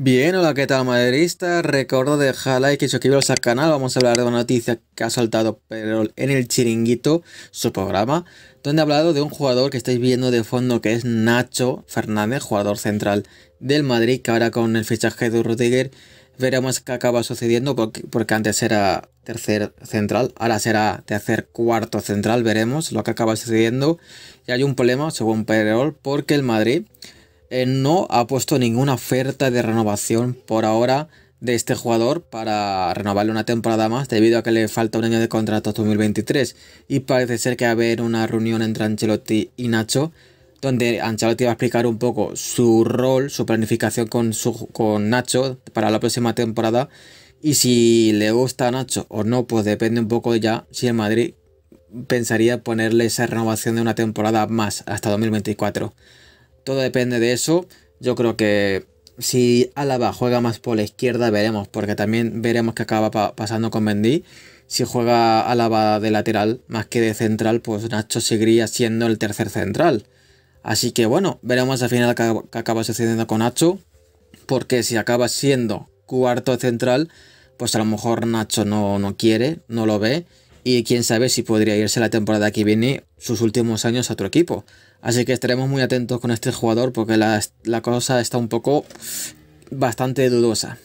Bien, hola, ¿qué tal, maderista? Recuerdo dejar like y suscribiros al canal. Vamos a hablar de una noticia que ha saltado pero en el chiringuito, su programa, donde ha hablado de un jugador que estáis viendo de fondo que es Nacho Fernández, jugador central del Madrid, que ahora con el fichaje de Rudiger veremos qué acaba sucediendo, porque, porque antes era tercer central, ahora será tercer cuarto central, veremos lo que acaba sucediendo. Y hay un problema, según Perol, porque el Madrid eh, no ha puesto ninguna oferta de renovación por ahora de este jugador para renovarle una temporada más debido a que le falta un año de contrato 2023 y parece ser que va a haber una reunión entre Ancelotti y Nacho donde Ancelotti va a explicar un poco su rol, su planificación con, su, con Nacho para la próxima temporada y si le gusta a Nacho o no pues depende un poco ya si el Madrid pensaría ponerle esa renovación de una temporada más hasta 2024. Todo depende de eso. Yo creo que si Álava juega más por la izquierda, veremos, porque también veremos qué acaba pasando con Mendy. Si juega Álava de lateral más que de central, pues Nacho seguiría siendo el tercer central. Así que bueno, veremos al final qué acaba sucediendo con Nacho, porque si acaba siendo cuarto central, pues a lo mejor Nacho no, no quiere, no lo ve y quién sabe si podría irse la temporada que viene sus últimos años a otro equipo. Así que estaremos muy atentos con este jugador porque la, la cosa está un poco bastante dudosa.